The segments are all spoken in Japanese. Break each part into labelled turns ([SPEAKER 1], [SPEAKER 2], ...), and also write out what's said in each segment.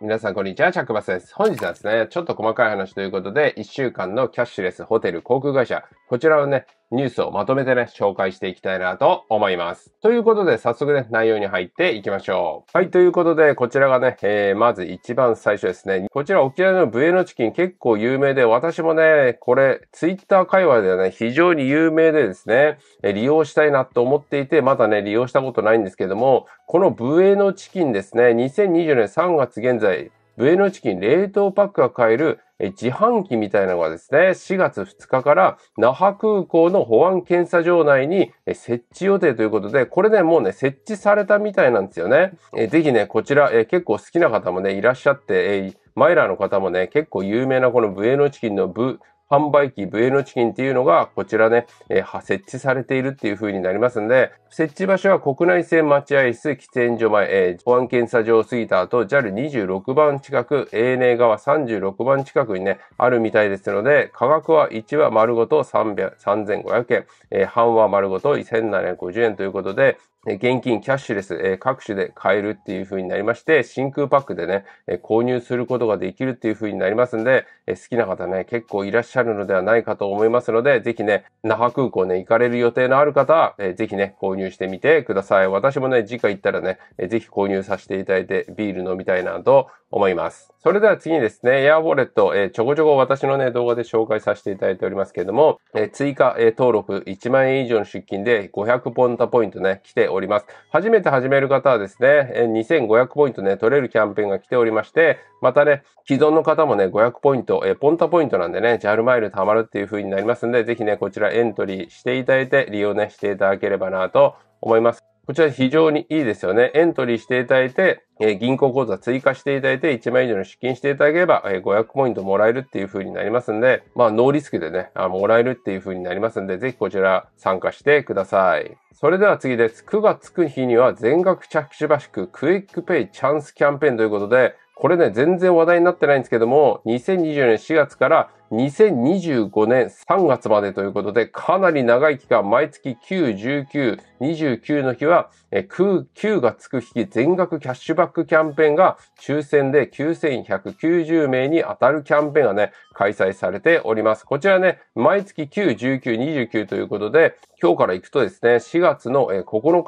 [SPEAKER 1] 皆さん、こんにちは。チャックバスです。本日はですね、ちょっと細かい話ということで、1週間のキャッシュレスホテル航空会社。こちらをね、ニュースをまとめてね、紹介していきたいなと思います。ということで、早速ね、内容に入っていきましょう。はい、ということで、こちらがね、えー、まず一番最初ですね。こちら沖縄のブエノチキン結構有名で、私もね、これ、ツイッター界隈ではね、非常に有名でですね、利用したいなと思っていて、まだね、利用したことないんですけども、このブエノチキンですね、2020年3月現在、ブエノチキン冷凍パックが買える自販機みたいなのがですね、4月2日から那覇空港の保安検査場内に設置予定ということで、これね、もうね、設置されたみたいなんですよね。えぜひね、こちら、え結構好きな方もね、いらっしゃって、えマイラーの方もね、結構有名なこのブエノチキンのブ販売機、ブエノチキンっていうのが、こちらね、えー、設置されているっていう風になりますんで、設置場所は国内線待合室、喫煙所前、えー、保安検査場を過ぎた後、JAL26 番近く、ANA 側36番近くにね、あるみたいですので、価格は1は丸ごと3500円、えー、半は丸ごと1750円ということで、現金、キャッシュレス、え各種で買えるっていう風になりまして、真空パックでね、え購入することができるっていう風になりますんで、え好きな方ね、結構いらっしゃるのではないかと思いますので、ぜひね、那覇空港ね、行かれる予定のある方は、えー、ぜひね、購入してみてください。私もね、次回行ったらね、えー、ぜひ購入させていただいて、ビール飲みたいなと思います。それでは次にですね、エアウォレット、えー、ちょこちょこ私のね、動画で紹介させていただいておりますけれども、えー、追加、えー、登録1万円以上の出金で500ポンタポイントね、来ております。初めて始める方はですね、えー、2500ポイントね、取れるキャンペーンが来ておりまして、またね、既存の方もね、500ポイント、えー、ポンタポイントなんでね、JAL マイル貯まるっていう風になりますんで、ぜひね、こちらエントリーしていただいて、利用ね、していただければなと思います。こちら非常にいいですよね。エントリーしていただいて、え銀行口座追加していただいて、1万以上の出金していただければ、え500ポイントもらえるっていう風になりますんで、まあ、ノーリスクでね、あもらえるっていう風になりますんで、ぜひこちら参加してください。それでは次です。9月9日には全額着地バシククイックペイチャンスキャンペーンということで、これね、全然話題になってないんですけども、2024年4月から2025年3月までということで、かなり長い期間、毎月9、19、29の日は、9がつく日、全額キャッシュバックキャンペーンが抽選で9190名に当たるキャンペーンがね、開催されております。こちらね、毎月9、19、29ということで、今日から行くとですね、4月の9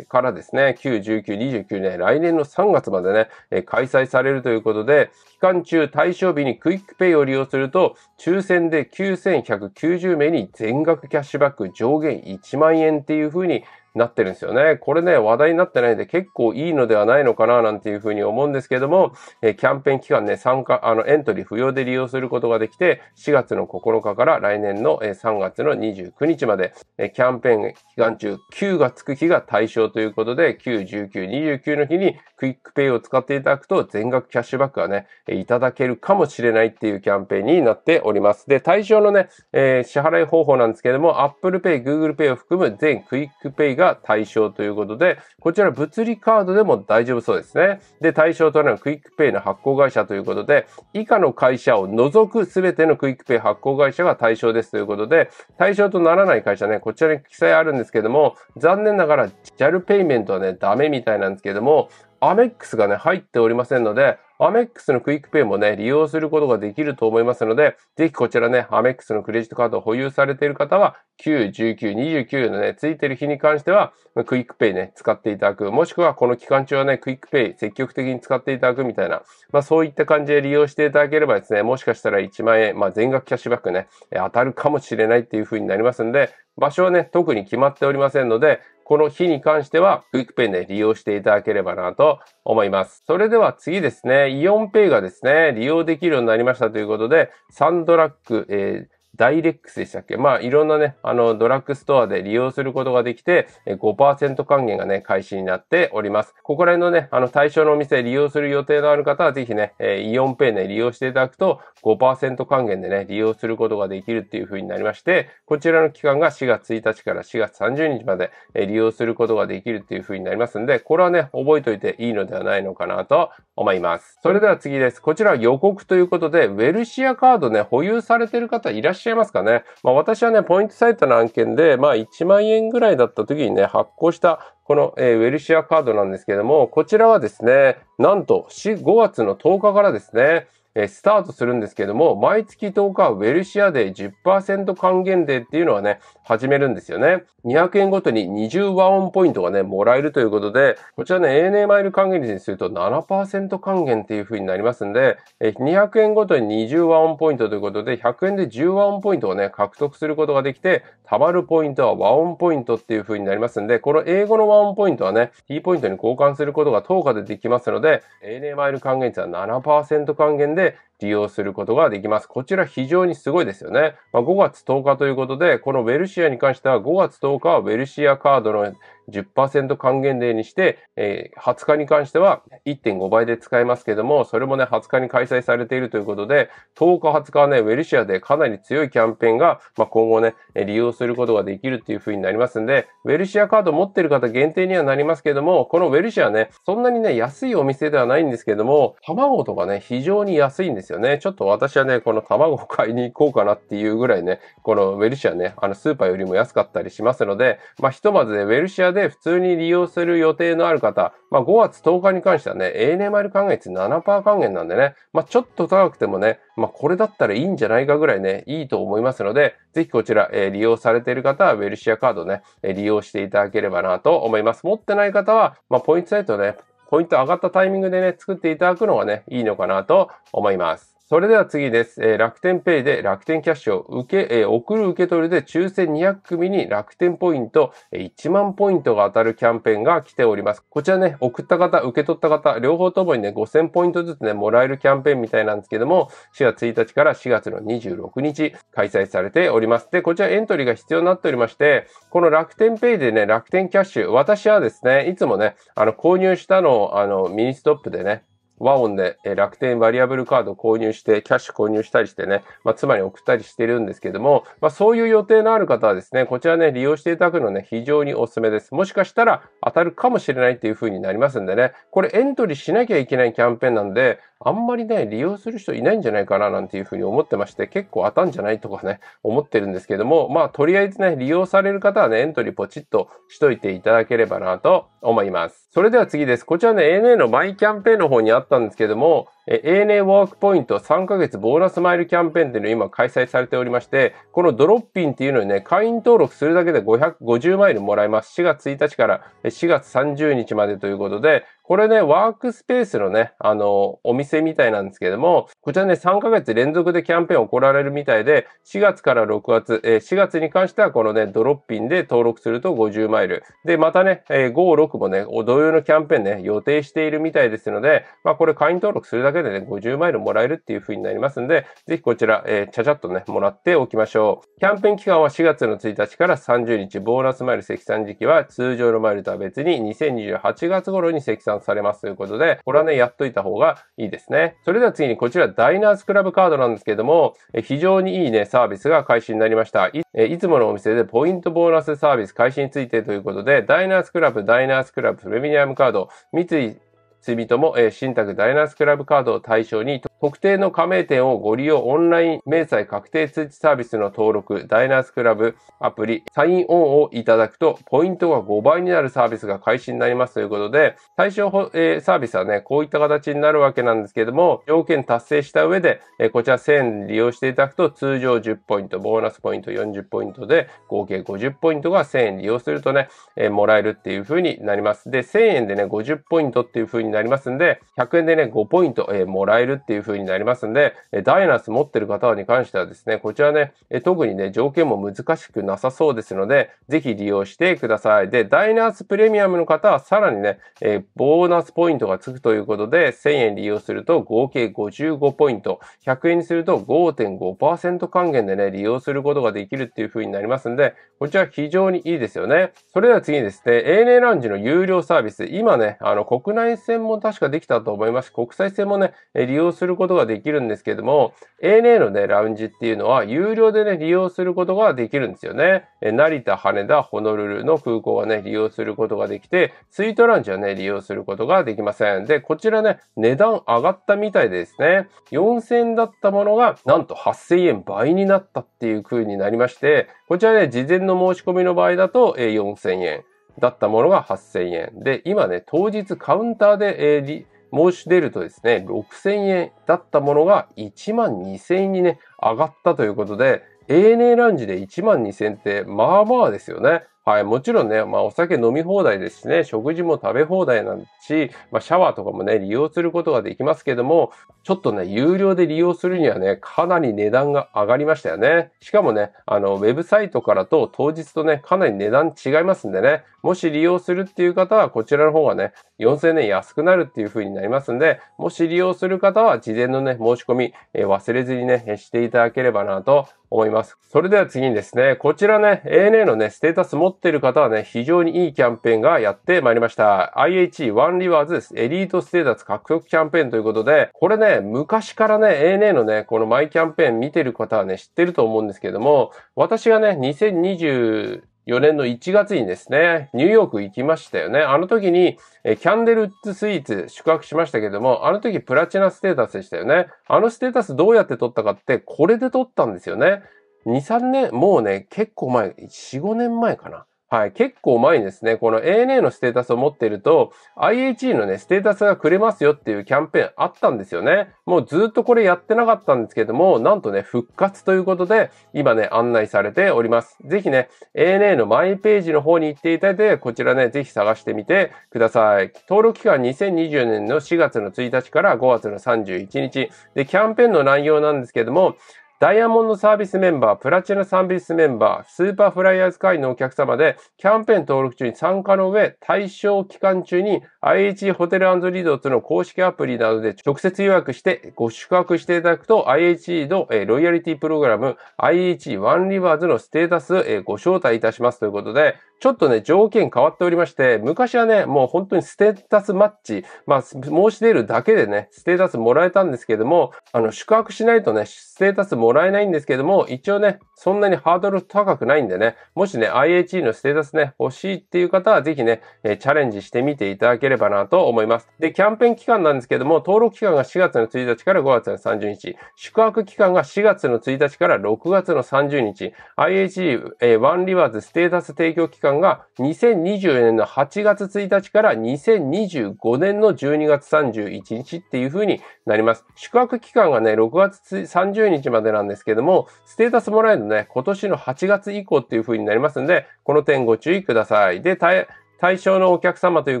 [SPEAKER 1] 日からですね、9、19、29年、来年の3月までね、開催されるということで、間中対象日にクイックペイを利用すると、抽選で9190名に全額キャッシュバック上限1万円っていう風になってるんですよね。これね、話題になってないんで結構いいのではないのかななんていうふうに思うんですけども、えキャンペーン期間ね、参加、あの、エントリー不要で利用することができて、4月の9日から来年の3月の29日まで、えキャンペーン期間中、9がつく日が対象ということで、9、19、29の日にクイックペイを使っていただくと全額キャッシュバックがね、いただけるかもしれないっていうキャンペーンになっております。で、対象のね、え支払い方法なんですけども、Apple Pay、Google Pay を含む全クイックペイがが対象ということで、こちら物理カードでも大丈夫そうですね。で、対象となるクイックペイの発行会社ということで、以下の会社を除くすべてのクイックペイ発行会社が対象ですということで、対象とならない会社ね、こちらに記載あるんですけども、残念ながら JAL ペイメントはね、ダメみたいなんですけども、アメックスがね、入っておりませんので、アメックスのクイックペイもね、利用することができると思いますので、ぜひこちらね、アメックスのクレジットカードを保有されている方は、9、19、29のね、ついてる日に関しては、クイックペイね、使っていただく。もしくはこの期間中はね、クイックペイ積極的に使っていただくみたいな、まあそういった感じで利用していただければですね、もしかしたら1万円、まあ全額キャッシュバックね、当たるかもしれないっていう風になりますんで、場所はね、特に決まっておりませんので、この日に関しては、クイックペンで利用していただければなと思います。それでは次ですね、イオンペイがですね、利用できるようになりましたということで、サンドラッグ、えーダイレックスでしたっけまあ、いろんなね、あの、ドラッグストアで利用することができて、5%還元がね、開始になっております。ここら辺のね、あの、対象のお店利用する予定のある方は、ぜひね、イオンペイね、利用していただくと5%還元でね、利用することができるっていう風になりまして、こちらの期間が4月1日から4月30日まで利用することができるっていう風になりますんで、これはね、覚えておいていいのではないのかなと思います。それでは次です。こちらは予告ということで、ウェルシアカードね、保有されている方いらっしゃ違いますかね。まあ、私はね、ポイントサイトの案件で、まあ、1万円ぐらいだった時にね、発行したこの、えー、ウェルシアカードなんですけども、こちらはですね、なんと4、5月の10日からですね、えスタートするんですけども、毎月10日ウェルシアデー10%還元デーっていうのはね、始めるんですよね。200円ごとに20和音ポイントがね、もらえるということで、こちらね、ANA マイル還元率にすると7%還元っていう風になりますんで、200円ごとに20和音ポイントということで、100円で10和音ポイントをね、獲得することができて、溜まるポイントは和音ポイントっていう風になりますんで、この英語の和音ポイントはね、T ポイントに交換することが10日でできますので、ANA マイル還元率は7%還元で、利用することができます。こちら非常にすごいですよね。まあ、5月10日ということで、このウェルシアに関しては5月10日はウェルシアカードの10%還元例にして、えー、20日に関しては1.5倍で使えますけども、それもね、20日に開催されているということで、10日、20日はね、ウェルシアでかなり強いキャンペーンが、まあ、今後ね、利用することができるっていうふうになりますんで、ウェルシアカード持ってる方限定にはなりますけども、このウェルシアね、そんなにね、安いお店ではないんですけども、卵とかね、非常に安いんですよね。ちょっと私はね、この卵を買いに行こうかなっていうぐらいね、このウェルシアね、あのスーパーよりも安かったりしますので、まあ、ひとまずね、ウェルシアでで普通に利用する予定のある方、まあ、5月10日に関してはね、ANMR 還元率7%還元なんでね、まあ、ちょっと高くてもね、まあ、これだったらいいんじゃないかぐらいね、いいと思いますので、ぜひこちら、えー、利用されている方は、ウェルシアカードね、えー、利用していただければなと思います。持ってない方は、まあ、ポイントサイトね、ポイント上がったタイミングでね、作っていただくのがね、いいのかなと思います。それでは次です。えー、楽天ペイで楽天キャッシュを受け、えー、送る受け取りで抽選200組に楽天ポイント、1万ポイントが当たるキャンペーンが来ております。こちらね、送った方、受け取った方、両方ともにね、5000ポイントずつね、もらえるキャンペーンみたいなんですけども、4月1日から4月の26日開催されております。で、こちらエントリーが必要になっておりまして、この楽天ペイでね、楽天キャッシュ、私はですね、いつもね、あの、購入したのを、あの、ミニストップでね、和音で楽天バリアブルカード購入して、キャッシュ購入したりしてね、まあ、妻に送ったりしてるんですけども、まあ、そういう予定のある方はですね、こちらね、利用していただくのね、非常におすすめです。もしかしたら当たるかもしれないっていう風になりますんでね、これエントリーしなきゃいけないキャンペーンなんで、あんまりね、利用する人いないんじゃないかななんていうふうに思ってまして、結構当たんじゃないとかね、思ってるんですけども、まあ、とりあえずね、利用される方はね、エントリーポチッとしといていただければなと思います。それでは次です。こちらね、ANA のマイキャンペーンの方にあったんですけども、ANA ワークポイント3ヶ月ボーナスマイルキャンペーンっていうの今開催されておりまして、このドロッピンっていうのにね、会員登録するだけで550マイルもらえます。4月1日から4月30日までということで、これね、ワークスペースのね、あの、お店みたいなんですけども、こちらね、3ヶ月連続でキャンペーンを行われるみたいで、4月から6月、えー、4月に関してはこのね、ドロッピンで登録すると50マイル。で、またね、えー、5、6もね、同様のキャンペーンね、予定しているみたいですので、まあこれ会員登録するだけでね、50マイルもらえるっていう風になりますんで、ぜひこちら、えー、ちゃちゃっとね、もらっておきましょう。キャンペーン期間は4月の1日から30日、ボーナスマイル積算時期は通常のマイルとは別に2028月頃に積算算されますということで、これはね、やっといた方がいいですね。それでは次にこちらダイナースクラブカードなんですけども、非常にいいね、サービスが開始になりました。いいつものお店でポイントボーナスサービス開始についてということで、ダイナースクラブ、ダイナースクラブ、プレミアムカード、三井住友、えー、新宅ダイナースクラブカードを対象に特定の加盟店をご利用オンライン明細確定通知サービスの登録、ダイナースクラブアプリ、サインオンをいただくと、ポイントが5倍になるサービスが開始になりますということで、対象、えー、サービスはね、こういった形になるわけなんですけども、条件達成した上で、えー、こちら1000円利用していただくと、通常10ポイント、ボーナスポイント40ポイントで、合計50ポイントが1000円利用するとね、えー、もらえるっていう風になります。で、1000円でね、50ポイントっていう風になりますんで、100円でね、5ポイント、えもらえるっていう風に風になりますんで、ダイナス持ってる方に関してはですね、こちらね、特にね、条件も難しくなさそうですので、ぜひ利用してください。で、ダイナースプレミアムの方はさらにね、えボーナスポイントがつくということで、1000円利用すると合計55ポイント、100円にすると5.5%還元でね、利用することができるっていう風になりますんで、こちら非常にいいですよね。それでは次にですね、ANA ラウンジの有料サービス、今ね、あの、国内線も確かできたと思います。国際線もね、利用するることができるんですけども、ANA のね、ラウンジっていうのは有料でね、利用することができるんですよね。え成田、羽田、ホノルルの空港はね、利用することができて、スイートランチはね、利用することができません。で、こちらね、値段上がったみたいですね。4000円だったものが、なんと8000円倍になったっていう風になりまして、こちらね、事前の申し込みの場合だと、え4000円。だったものが8000円。で、今ね、当日カウンターで、えー申し出るとですね、6000円だったものが1万2000円にね、上がったということで、ANA ランジで1万2000円ってまあまあですよね。はい、もちろんね、まあお酒飲み放題ですしね、食事も食べ放題なんし、まあシャワーとかもね、利用することができますけども、ちょっとね、有料で利用するにはね、かなり値段が上がりましたよね。しかもね、あの、ウェブサイトからと当日とね、かなり値段違いますんでね、もし利用するっていう方はこちらの方がね、4000円安くなるっていう風になりますんで、もし利用する方は事前のね、申し込み、えー、忘れずにね、していただければなと思います。それでは次にですね、こちらね、ANA のね、ステータス持ってる方はね、非常にいいキャンペーンがやってまいりました。IHE One Rewards エリートステータス獲得キャンペーンということで、これね、昔からね、ANA のね、このマイキャンペーン見てる方はね、知ってると思うんですけども、私がね、2020 4年の1月にですね、ニューヨーク行きましたよね。あの時に、えキャンデルウッズスイーツ宿泊しましたけども、あの時プラチナステータスでしたよね。あのステータスどうやって取ったかって、これで取ったんですよね。2、3年、もうね、結構前、4、5年前かな。はい。結構前にですね、この ANA のステータスを持っていると、IHE のね、ステータスがくれますよっていうキャンペーンあったんですよね。もうずっとこれやってなかったんですけども、なんとね、復活ということで、今ね、案内されております。ぜひね、ANA のマイページの方に行っていただいて、こちらね、ぜひ探してみてください。登録期間2020年の4月の1日から5月の31日。で、キャンペーンの内容なんですけども、ダイヤモンドサービスメンバー、プラチナサービスメンバー、スーパーフライヤーズ会員のお客様で、キャンペーン登録中に参加の上、対象期間中に IH ホテルリゾートの公式アプリなどで直接予約してご宿泊していただくと、IH のロイヤリティプログラム、IH ワンリバーズのステータスご招待いたしますということで、ちょっとね、条件変わっておりまして、昔はね、もう本当にステータスマッチ、まあ、申し出るだけでね、ステータスもらえたんですけども、あの、宿泊しないとね、ステータスもらえないんですけども、一応ね、そんなにハードル高くないんでね、もしね、IHE のステータスね、欲しいっていう方は、ぜひね、チャレンジしてみていただければなと思います。で、キャンペーン期間なんですけども、登録期間が4月の1日から5月の30日、宿泊期間が4月の1日から6月の30日、IHE、えー、ワンリワーズステータス提供期間間が2024年の8月1日から2025年の12月31日っていう風になります。宿泊期間がね、6月30日までなんですけども、ステータスもらえるのね、今年の8月以降っていう風になりますので、この点ご注意ください。で、対象のお客様という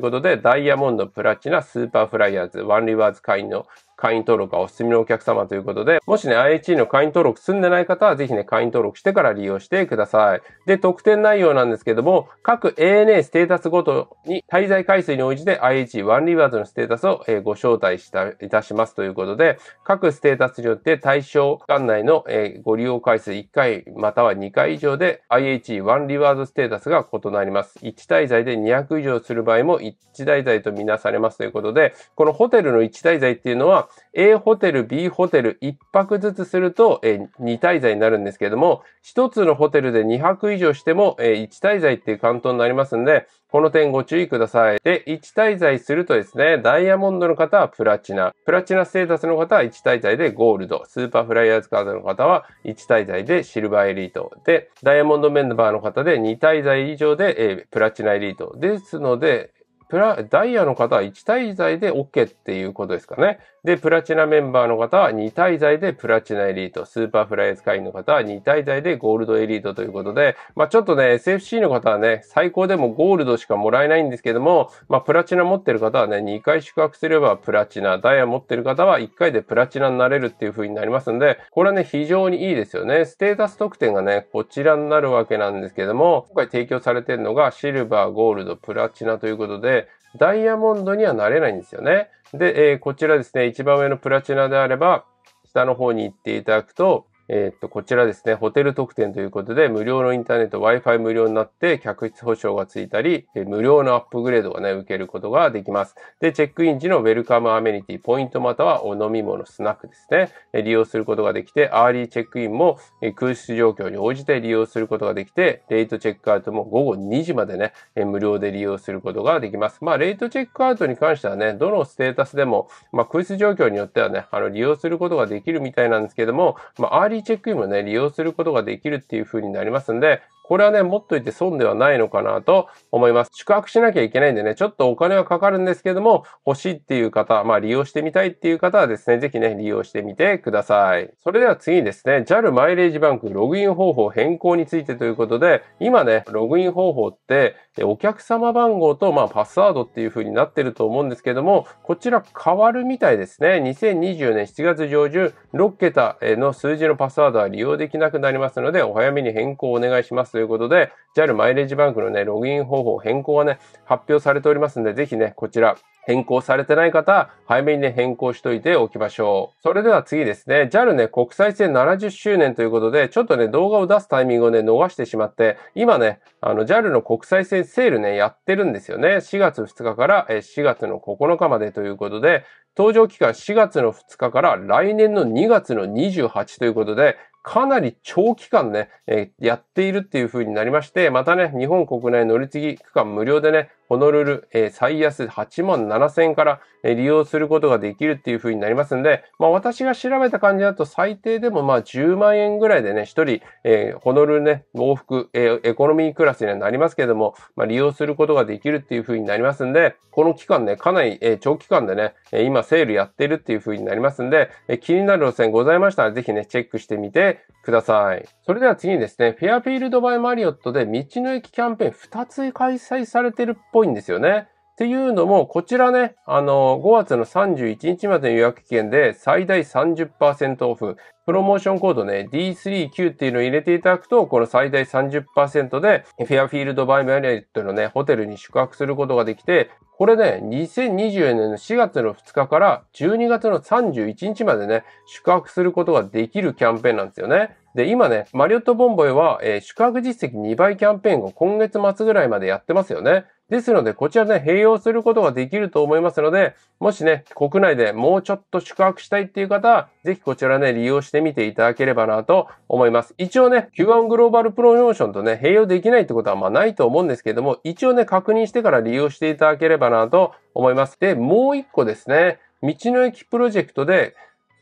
[SPEAKER 1] ことで、ダイヤモンド、プラチナ、スーパーフライヤーズ、ワンリバーズ会員の会員登録はおすすめのお客様ということで、もしね、IHE の会員登録済んでない方は、ぜひね、会員登録してから利用してください。で、特典内容なんですけども、各 ANA ステータスごとに滞在回数に応じて IHE1 リワードのステータスをご招待した、いたしますということで、各ステータスによって対象期間内のご利用回数1回または2回以上で IHE1 リワードステータスが異なります。1滞在で200以上する場合も1滞在とみなされますということで、このホテルの1滞在っていうのは、A ホテル、B ホテル1泊ずつすると、え2滞在になるんですけれども、1つのホテルで2泊以上しても、え1滞在っていうカウントになりますんで、この点ご注意ください。で、1滞在するとですね、ダイヤモンドの方はプラチナ、プラチナステータスの方は1滞在でゴールド、スーパーフライヤーズカードの方は1滞在でシルバーエリート、で、ダイヤモンドメンバーの方で2滞在以上で、えプラチナエリートですので、プラ、ダイヤの方は1滞在で OK っていうことですかね。で、プラチナメンバーの方は2滞在でプラチナエリート、スーパーフライズ会員の方は2滞在でゴールドエリートということで、まあちょっとね、SFC の方はね、最高でもゴールドしかもらえないんですけども、まあプラチナ持ってる方はね、2回宿泊すればプラチナ、ダイヤ持ってる方は1回でプラチナになれるっていう風になりますんで、これはね、非常にいいですよね。ステータス特典がね、こちらになるわけなんですけども、今回提供されてるのがシルバー、ゴールド、プラチナということで、で、ダイヤモンドにはなれないんですよね。で、えー、こちらですね、一番上のプラチナであれば、下の方に行っていただくと、えっと、こちらですね、ホテル特典ということで、無料のインターネット、Wi-Fi 無料になって、客室保証がついたり、無料のアップグレードがね、受けることができます。で、チェックイン時のウェルカムアメニティ、ポイントまたはお飲み物、スナックですね、利用することができて、アーリーチェックインも空室状況に応じて利用することができて、レイトチェックアウトも午後2時までね、無料で利用することができます。まあ、レイトチェックアウトに関してはね、どのステータスでも、まあ、空室状況によってはね、あの、利用することができるみたいなんですけども、まあ、アーリーリーチェックインもね、利用することができるっていう風になりますんで、これはね、持っといて損ではないのかなと思います。宿泊しなきゃいけないんでね、ちょっとお金はかかるんですけども、欲しいっていう方、まあ利用してみたいっていう方はですね、ぜひね、利用してみてください。それでは次にですね、JAL マイレージバンクログイン方法変更についてということで、今ね、ログイン方法って、お客様番号と、まあ、パスワードっていう風になってると思うんですけども、こちら変わるみたいですね。2020年7月上旬、6桁の数字のパスワードは利用できなくなりますので、お早めに変更お願いします。ということで、JAL マイレージバンクのね、ログイン方法変更はね、発表されておりますんで、ぜひね、こちら、変更されてない方、早めにね、変更しといておきましょう。それでは次ですね、JAL ね、国際線70周年ということで、ちょっとね、動画を出すタイミングをね、逃してしまって、今ね、あの、JAL の国際線セールね、やってるんですよね。4月2日から4月の9日までということで、搭乗期間4月の2日から来年の2月の28ということで、かなり長期間ね、えー、やっているっていう風になりまして、またね、日本国内乗り継ぎ区間無料でね、ホノルル、えー、最安8万7千円から、えー、利用することができるっていう風になりますので、まあ私が調べた感じだと最低でもまあ10万円ぐらいでね、一人、えー、ホノルルね、往復、えエコノミークラスにはなりますけれども、まあ利用することができるっていう風になりますんで、この期間ね、かなり、え長期間でね、え今セールやってるっていう風になりますんで、え気になる路線ございましたらぜひね、チェックしてみてください。それでは次にですね、フェアフィールドバイマリオットで道の駅キャンペーン2つ開催されてるっぽぽいんですよね。っていうのも、こちらね、あの、5月の31日までの予約期限で最大30%オフ。プロモーションコードね、D39 っていうのを入れていただくと、この最大30%で、フェアフィールドバイマリエットのね、ホテルに宿泊することができて、これね、2024年の4月の2日から12月の31日までね、宿泊することができるキャンペーンなんですよね。で、今ね、マリオットボンボイは、えー、宿泊実績2倍キャンペーンを今月末ぐらいまでやってますよね。ですので、こちらね、併用することができると思いますので、もしね、国内でもうちょっと宿泊したいっていう方は、ぜひこちらね、利用してみていただければなと思います。一応ね、Q1 グローバルプロモーションとね、併用できないってことはまあないと思うんですけども、一応ね、確認してから利用していただければなと思います。で、もう一個ですね、道の駅プロジェクトで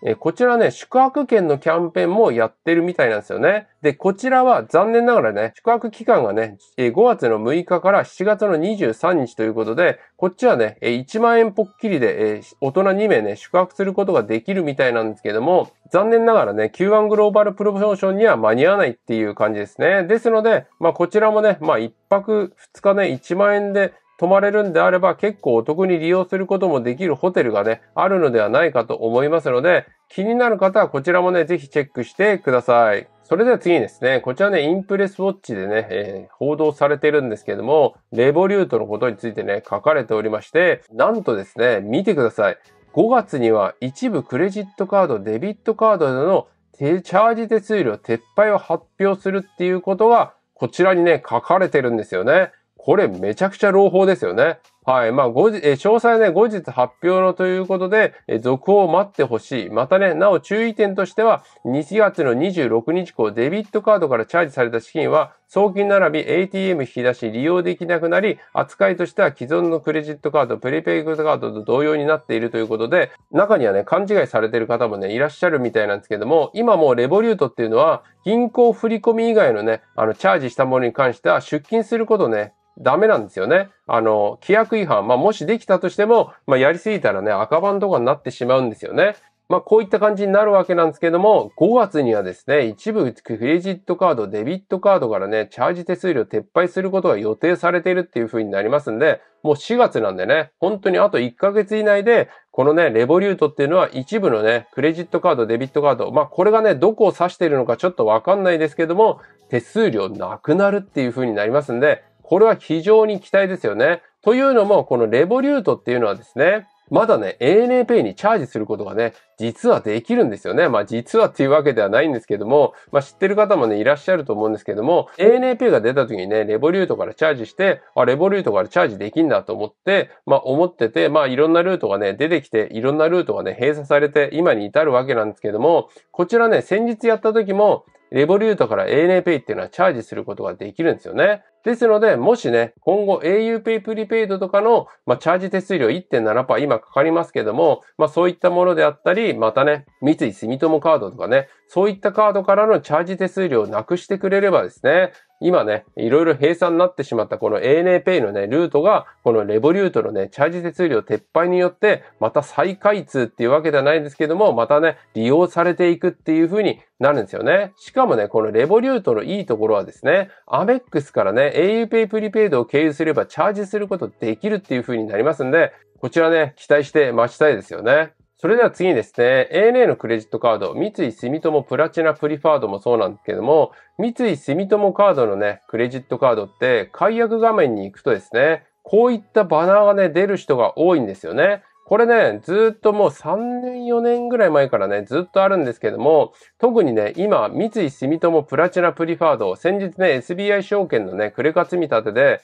[SPEAKER 1] えこちらね、宿泊券のキャンペーンもやってるみたいなんですよね。で、こちらは残念ながらね、宿泊期間がね、5月の6日から7月の23日ということで、こっちはね、1万円ぽっきりで、え大人2名ね、宿泊することができるみたいなんですけども、残念ながらね、Q1 グローバルプロモーションには間に合わないっていう感じですね。ですので、まあこちらもね、まあ1泊2日ね、1万円で泊まれるんであれば結構お得に利用することもできるホテルがね、あるのではないかと思いますので、気になる方はこちらもね、ぜひチェックしてください。それでは次にですね、こちらね、インプレスウォッチでね、えー、報道されてるんですけども、レボリュートのことについてね、書かれておりまして、なんとですね、見てください。5月には一部クレジットカード、デビットカードでのチャージ手数料撤廃を発表するっていうことが、こちらにね、書かれてるんですよね。これめちゃくちゃ朗報ですよね。はい。まあ、後日、え詳細ね、後日発表のということで、え続報を待ってほしい。またね、なお注意点としては、2月の26日以降、デビットカードからチャージされた資金は、送金並び ATM 引き出し利用できなくなり、扱いとしては既存のクレジットカード、プリペイクカードと同様になっているということで、中にはね、勘違いされてる方もね、いらっしゃるみたいなんですけども、今もうレボリュートっていうのは、銀行振込以外のね、あの、チャージしたものに関しては出金することね、ダメなんですよね。あの、規約違反。まあ、もしできたとしても、まあ、やりすぎたらね、赤番とかになってしまうんですよね。まあ、こういった感じになるわけなんですけども、5月にはですね、一部クレジットカード、デビットカードからね、チャージ手数料撤廃することが予定されているっていう風になりますんで、もう4月なんでね、本当にあと1ヶ月以内で、このね、レボリュートっていうのは一部のね、クレジットカード、デビットカード、まあ、これがね、どこを指しているのかちょっとわかんないですけども、手数料なくなるっていう風になりますんで、これは非常に期待ですよね。というのも、このレボリュートっていうのはですね、まだね、ANAPay にチャージすることがね、実はできるんですよね。まあ実はっていうわけではないんですけども、まあ知ってる方もね、いらっしゃると思うんですけども、ANAPay が出た時にね、レボリュートからチャージして、あ、レボリュートからチャージできんだと思って、まあ思ってて、まあいろんなルートがね、出てきて、いろんなルートがね、閉鎖されて、今に至るわけなんですけども、こちらね、先日やった時も、レボリュートから ANAPay っていうのはチャージすることができるんですよね。ですので、もしね、今後 auPay プリペイドとかの、まあ、チャージ手数料1.7%今かかりますけども、まあ、そういったものであったり、またね、三井住友カードとかね、そういったカードからのチャージ手数料をなくしてくれればですね、今ね、いろいろ閉鎖になってしまったこの ANAPay のね、ルートが、このレボリュートのね、チャージ手数料撤廃によって、また再開通っていうわけではないんですけども、またね、利用されていくっていう風になるんですよね。しかもね、このレボリュートのいいところはですね、アメックスからね、auPay プリペイドを経由すればチャージすることできるっていう風になりますんで、こちらね、期待して待ちたいですよね。それでは次にですね、ANA のクレジットカード、三井住友プラチナプリファードもそうなんですけども、三井住友カードのね、クレジットカードって解約画面に行くとですね、こういったバナーがね、出る人が多いんですよね。これね、ずっともう3年4年ぐらい前からね、ずっとあるんですけども、特にね、今、三井住友プラチナプリファード、先日ね、SBI 証券のね、クレカ積み立てで、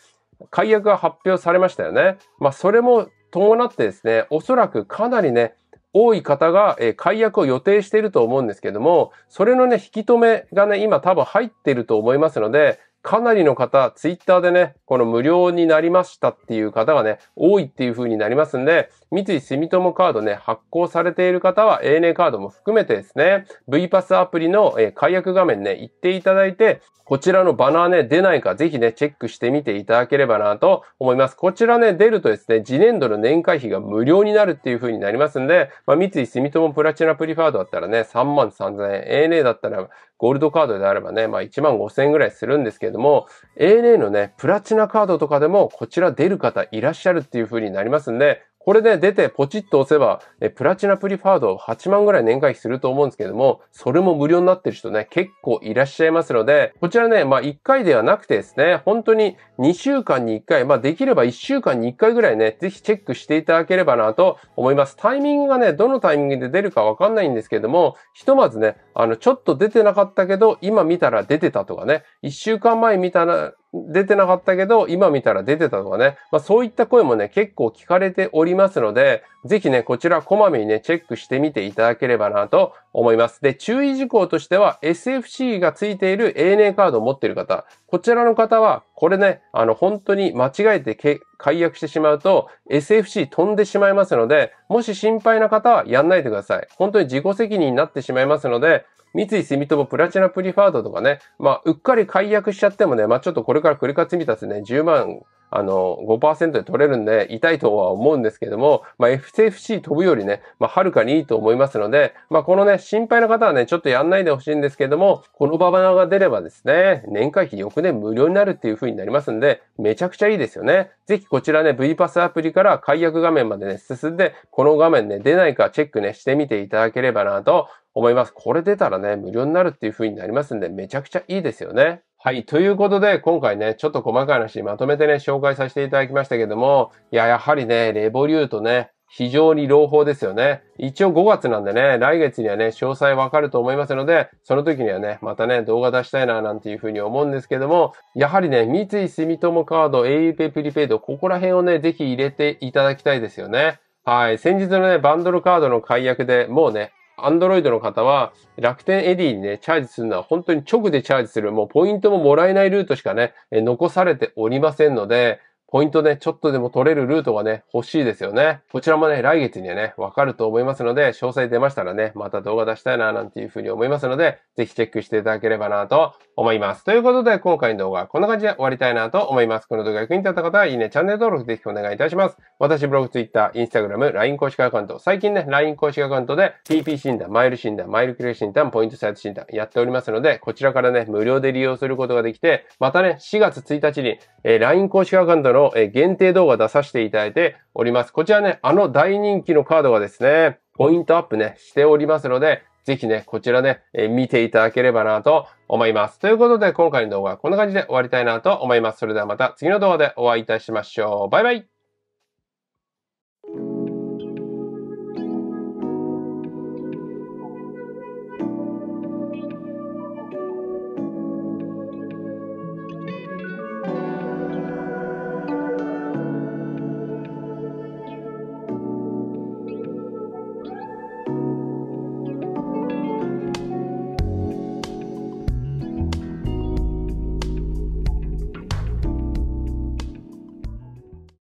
[SPEAKER 1] 解約が発表されましたよね。まあ、それも伴ってですね、おそらくかなりね、多い方が、え解約を予定していると思うんですけども、それのね、引き止めがね、今多分入っていると思いますので、かなりの方、ツイッターでね、この無料になりましたっていう方がね、多いっていう風になりますんで、三井住友カードね、発行されている方は ANA カードも含めてですね、V パスアプリの解約画面ね、行っていただいて、こちらのバナーね、出ないかぜひね、チェックしてみていただければなと思います。こちらね、出るとですね、次年度の年会費が無料になるっていう風になりますんで、まあ、三井住友プラチナプリファードだったらね、3万3000円、ANA だったらゴールドカードであればね、まあ1万5千円ぐらいするんですけれども、ANA のね、プラチナカードとかでもこちら出る方いらっしゃるっていう風になりますんで、これで出てポチッと押せば、えプラチナプリファード8万ぐらい年会費すると思うんですけども、それも無料になってる人ね、結構いらっしゃいますので、こちらね、まあ1回ではなくてですね、本当に2週間に1回、まあできれば1週間に1回ぐらいね、ぜひチェックしていただければなと思います。タイミングがね、どのタイミングで出るかわかんないんですけども、ひとまずね、あの、ちょっと出てなかったけど、今見たら出てたとかね、1週間前見たら、出てなかったけど、今見たら出てたとかね。まあそういった声もね、結構聞かれておりますので、ぜひね、こちらこまめにね、チェックしてみていただければなと思います。で、注意事項としては、SFC が付いている ANA カードを持っている方、こちらの方は、これね、あの、本当に間違えて解約してしまうと、SFC 飛んでしまいますので、もし心配な方はやんないでください。本当に自己責任になってしまいますので、三井住友プラチナプリファードとかね、まあ、うっかり解約しちゃってもね、まあ、ちょっとこれからクレカ積み立てね、10万、あの、5%で取れるんで、痛いとは思うんですけども、まあ、FCFC 飛ぶよりね、まあ、はるかにいいと思いますので、まあ、このね、心配な方はね、ちょっとやんないでほしいんですけども、このババナが出ればですね、年会費翌年無料になるっていう風になりますんで、めちゃくちゃいいですよね。ぜひこちらね、V パスアプリから解約画面までね、進んで、この画面ね、出ないかチェックね、してみていただければなと思います。これ出たらね、無料になるっていう風になりますんで、めちゃくちゃいいですよね。はい。ということで、今回ね、ちょっと細かい話まとめてね、紹介させていただきましたけども、いや、やはりね、レボリュートね、非常に朗報ですよね。一応5月なんでね、来月にはね、詳細わかると思いますので、その時にはね、またね、動画出したいな、なんていうふうに思うんですけども、やはりね、三井住友カード、auPay プリペイド、ここら辺をね、ぜひ入れていただきたいですよね。はい。先日のね、バンドルカードの解約でもうね、Android の方は楽天エディにね、チャージするのは本当に直でチャージする、もうポイントももらえないルートしかね、残されておりませんので、ポイントね、ちょっとでも取れるルートがね、欲しいですよね。こちらもね、来月にはね、わかると思いますので、詳細出ましたらね、また動画出したいな、なんていうふうに思いますので、ぜひチェックしていただければなと思います。ということで、今回の動画はこんな感じで終わりたいなと思います。この動画が役に立った方は、いいね、チャンネル登録ぜひお願いいたします。私、ブログ、ツイッター、インスタグラム、LINE 公式アカウント、最近ね、LINE 公式アカウントで、PP 診断、マイル診断、マイルクレー診断、ポイントサイト診断やっておりますので、こちらからね、無料で利用することができて、またね、4月1日に、えー、LINE 公式アカウントのの限定動画出させていただいております。こちらね、あの大人気のカードがですね、ポイントアップね、しておりますので、ぜひね、こちらね、え見ていただければなと思います。ということで、今回の動画はこんな感じで終わりたいなと思います。それではまた次の動画でお会いいたしましょう。バイバイ